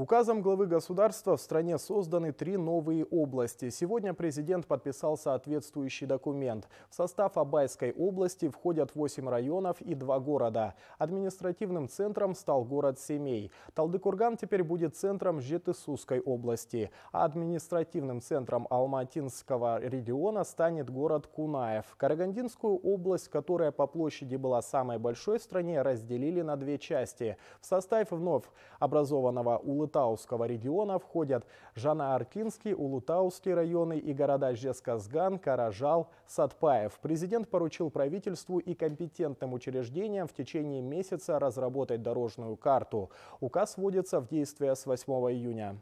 Указом главы государства в стране созданы три новые области. Сегодня президент подписал соответствующий документ. В состав Абайской области входят 8 районов и 2 города. Административным центром стал город Семей. Талдыкурган теперь будет центром Жетысусской области. А административным центром Алматинского региона станет город Кунаев. Карагандинскую область, которая по площади была самой большой в стране, разделили на две части. В состав вновь образованного Улы Улутауского региона входят Жана-Аркинский, Улутаусский районы и города Жесказган, Каражал, Сатпаев. Президент поручил правительству и компетентным учреждениям в течение месяца разработать дорожную карту. Указ вводится в действие с 8 июня.